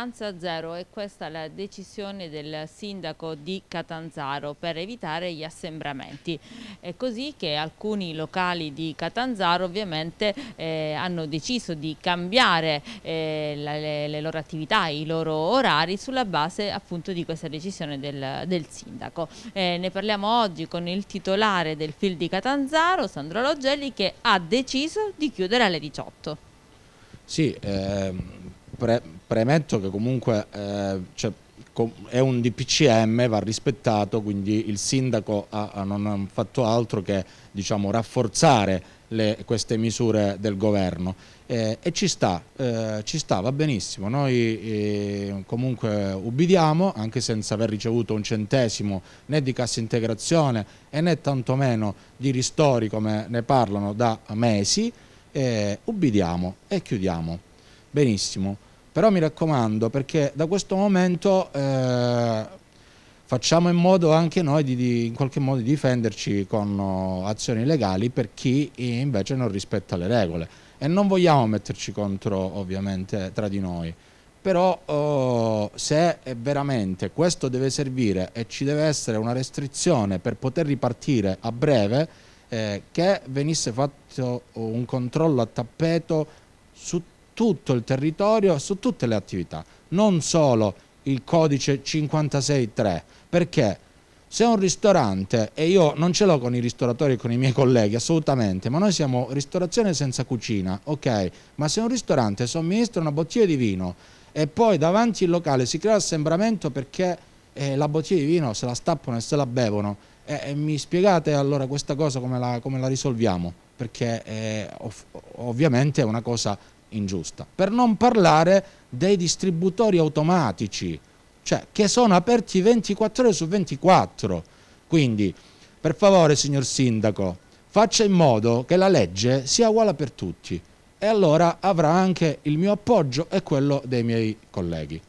Tolleranza zero e questa è la decisione del sindaco di Catanzaro per evitare gli assembramenti. È così che alcuni locali di Catanzaro ovviamente eh, hanno deciso di cambiare eh, la, le, le, loro attività, i loro orari sulla base appunto di questa decisione del, del sindaco. Eh, ne parliamo oggi con il titolare del film di Catanzaro, Sandro Logelli, che ha deciso di chiudere alle 18. Sì, ehm, pre Premetto che comunque eh, cioè, è un DPCM, va rispettato, quindi il sindaco ha, ha non ha fatto altro che diciamo, rafforzare le, queste misure del governo eh, e ci sta, eh, ci sta, va benissimo, noi eh, comunque ubbidiamo anche senza aver ricevuto un centesimo né di cassa integrazione e né tantomeno di ristori come ne parlano da mesi, eh, ubbidiamo e chiudiamo. Benissimo. Però mi raccomando, perché da questo momento eh, facciamo in modo anche noi di, di, in qualche modo difenderci con eh, azioni legali per chi invece non rispetta le regole. E non vogliamo metterci contro, ovviamente, tra di noi però oh, se veramente questo deve servire e ci deve essere una restrizione per poter ripartire a breve, eh, che venisse fatto un controllo a tappeto su tutto il territorio, su tutte le attività, non solo il codice 563, perché se un ristorante, e io non ce l'ho con i ristoratori e con i miei colleghi, assolutamente, ma noi siamo ristorazione senza cucina, ok, ma se un ristorante somministra una bottiglia di vino e poi davanti al locale si crea assembramento perché eh, la bottiglia di vino se la stappano e se la bevono, eh, eh, mi spiegate allora questa cosa come la, come la risolviamo? Perché eh, ov ovviamente è una cosa ingiusta. Per non parlare dei distributori automatici, cioè che sono aperti 24 ore su 24. Quindi, per favore, signor Sindaco, faccia in modo che la legge sia uguale per tutti e allora avrà anche il mio appoggio e quello dei miei colleghi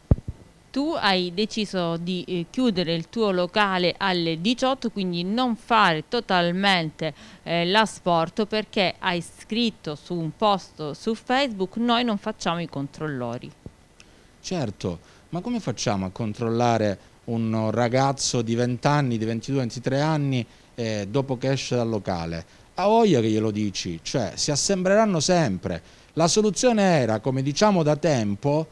tu hai deciso di eh, chiudere il tuo locale alle 18, quindi non fare totalmente eh, l'asporto perché hai scritto su un post su Facebook noi non facciamo i controllori. Certo, ma come facciamo a controllare un ragazzo di 20 anni, di 22, 23 anni eh, dopo che esce dal locale? A voglia che glielo dici, cioè si assembreranno sempre. La soluzione era, come diciamo da tempo,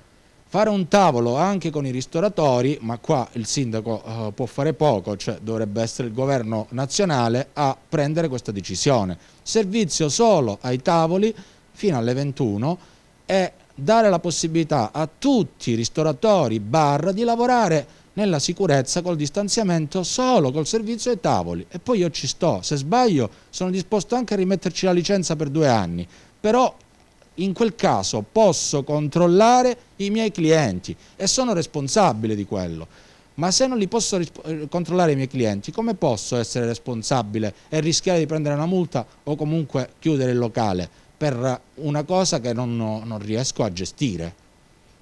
fare un tavolo anche con i ristoratori, ma qua il sindaco eh, può fare poco, cioè dovrebbe essere il governo nazionale a prendere questa decisione. Servizio solo ai tavoli fino alle 21 e dare la possibilità a tutti i ristoratori, bar, di lavorare nella sicurezza col distanziamento solo col servizio ai tavoli e poi io ci sto, se sbaglio sono disposto anche a rimetterci la licenza per due anni, però in quel caso posso controllare i miei clienti e sono responsabile di quello. Ma se non li posso eh, controllare i miei clienti, come posso essere responsabile e rischiare di prendere una multa o comunque chiudere il locale per una cosa che non, non riesco a gestire?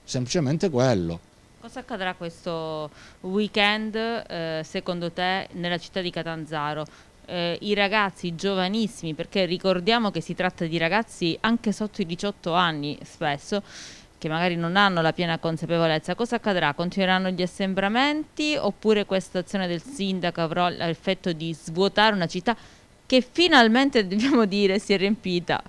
Semplicemente quello. Cosa accadrà questo weekend eh, secondo te nella città di Catanzaro? eh, i ragazzi giovanissimi, perché ricordiamo che si tratta di ragazzi anche sotto i 18 anni spesso, che magari non hanno la piena consapevolezza, cosa accadrà? Continueranno gli assembramenti oppure questa azione del sindaco avrà l'effetto di svuotare una città che finalmente, dobbiamo dire, si è riempita?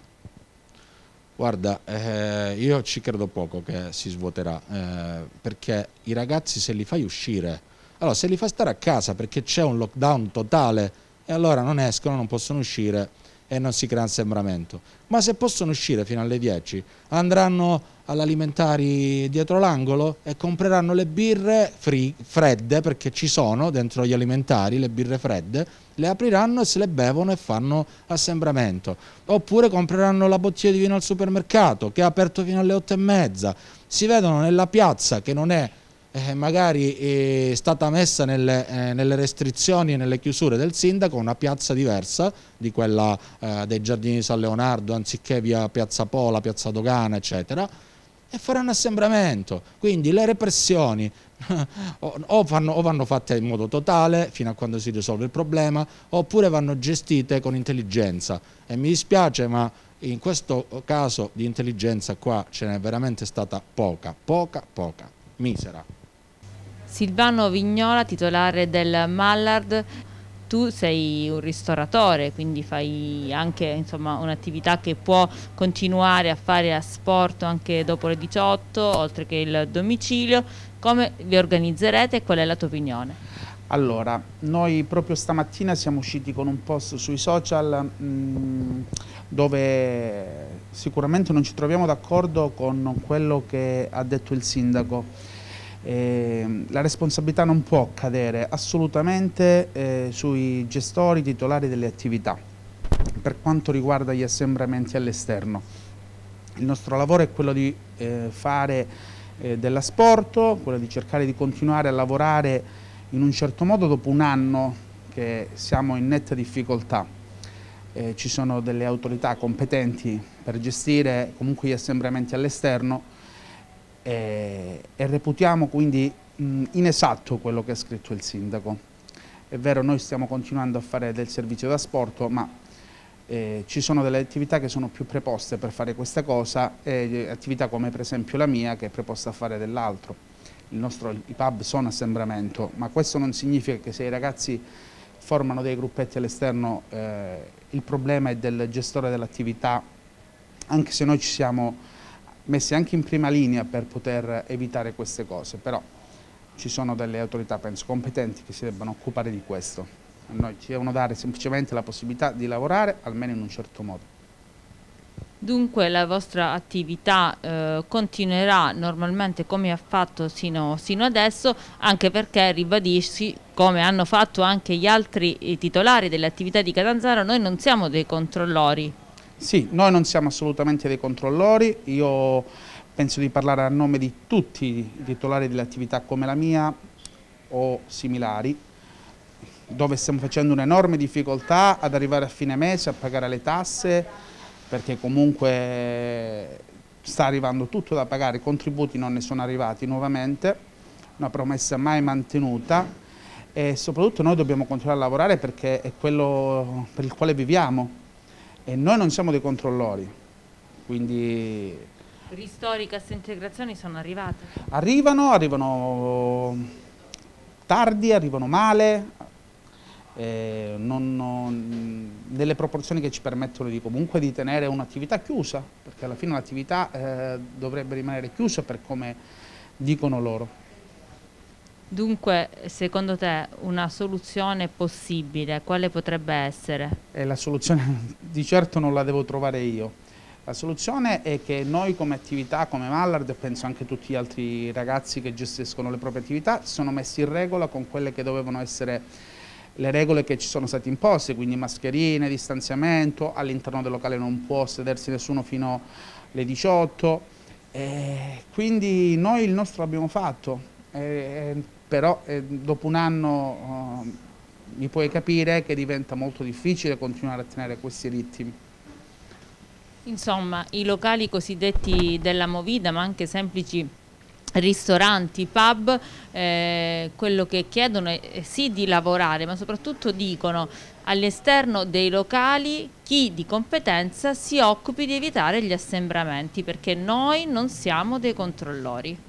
Guarda, eh, io ci credo poco che si svuoterà, eh, perché i ragazzi se li fai uscire, allora se li fai stare a casa perché c'è un lockdown totale, e allora non escono, non possono uscire e non si crea assembramento. Ma se possono uscire fino alle 10, andranno all'alimentari dietro l'angolo e compreranno le birre fredde, perché ci sono dentro gli alimentari le birre fredde, le apriranno e se le bevono e fanno assembramento. Oppure compreranno la bottiglia di vino al supermercato, che è aperto fino alle 8 e mezza. Si vedono nella piazza, che non è eh, magari eh, è stata messa nelle, eh, nelle, restrizioni e nelle chiusure del sindaco una piazza diversa di quella eh, dei giardini di San Leonardo anziché via Piazza Pola, Piazza Dogana eccetera e un assembramento quindi le repressioni o, fanno, o, vanno fatte in modo totale fino a quando si risolve il problema oppure vanno gestite con intelligenza e mi dispiace ma in questo caso di intelligenza qua ce n'è veramente stata poca, poca, poca, misera. Silvano Vignola, titolare del Mallard, tu sei un ristoratore, quindi fai anche un'attività che può continuare a fare a sport anche dopo le 18, oltre che il domicilio. Come vi organizzerete e qual è la tua opinione? Allora, noi proprio stamattina siamo usciti con un post sui social mh, mm, dove sicuramente non ci troviamo d'accordo con quello che ha detto il sindaco eh, la responsabilità non può cadere assolutamente eh, sui gestori titolari delle attività per quanto riguarda gli assembramenti all'esterno. Il nostro lavoro è quello di eh, fare eh, dell'asporto, quello di cercare di continuare a lavorare in un certo modo dopo un anno che siamo in netta difficoltà. Eh, ci sono delle autorità competenti per gestire comunque gli assembramenti all'esterno, e, eh, e reputiamo quindi mh, mm, inesatto quello che ha scritto il sindaco. È vero, noi stiamo continuando a fare del servizio da sport, ma eh, ci sono delle attività che sono più preposte per fare questa cosa, eh, attività come per esempio la mia che è preposta a fare dell'altro. I pub sono assembramento, ma questo non significa che se i ragazzi formano dei gruppetti all'esterno eh, il problema è del gestore dell'attività, anche se noi ci siamo messe anche in prima linea per poter evitare queste cose, però ci sono delle autorità, penso, competenti che si debbano occupare di questo. A noi ci devono dare semplicemente la possibilità di lavorare, almeno in un certo modo. Dunque la vostra attività eh, continuerà normalmente come ha fatto sino, sino adesso, anche perché ribadisci, come hanno fatto anche gli altri titolari delle attività di Catanzaro, noi non siamo dei controllori, sì, noi non siamo assolutamente dei controllori, io penso di parlare a nome di tutti i titolari delle attività come la mia o similari, dove stiamo facendo un'enorme difficoltà ad arrivare a fine mese, a pagare le tasse, perché comunque sta arrivando tutto da pagare, i contributi non ne sono arrivati nuovamente, una promessa mai mantenuta e soprattutto noi dobbiamo continuare a lavorare perché è quello per il quale viviamo e noi non siamo dei controllori, quindi... Ristori, casse integrazioni sono arrivate? Arrivano, arrivano tardi, arrivano male, eh, non, non, nelle proporzioni che ci permettono di comunque di tenere un'attività chiusa, perché alla fine l'attività eh, dovrebbe rimanere chiusa per come dicono loro. Dunque, secondo te una soluzione possibile, quale potrebbe essere? Eh, la soluzione di certo non la devo trovare io. La soluzione è che noi come attività, come Mallard e penso anche tutti gli altri ragazzi che gestiscono le proprie attività, sono messi in regola con quelle che dovevano essere le regole che ci sono state imposte, quindi mascherine, distanziamento, all'interno del locale non può sedersi nessuno fino alle 18, eh, quindi noi il nostro l'abbiamo fatto, eh, però eh, dopo un anno eh, mi puoi capire che diventa molto difficile continuare a tenere questi ritmi. Insomma, i locali cosiddetti della Movida, ma anche semplici ristoranti, pub, eh, quello che chiedono è, è eh, sì di lavorare, ma soprattutto dicono all'esterno dei locali chi di competenza si occupi di evitare gli assembramenti, perché noi non siamo dei controllori.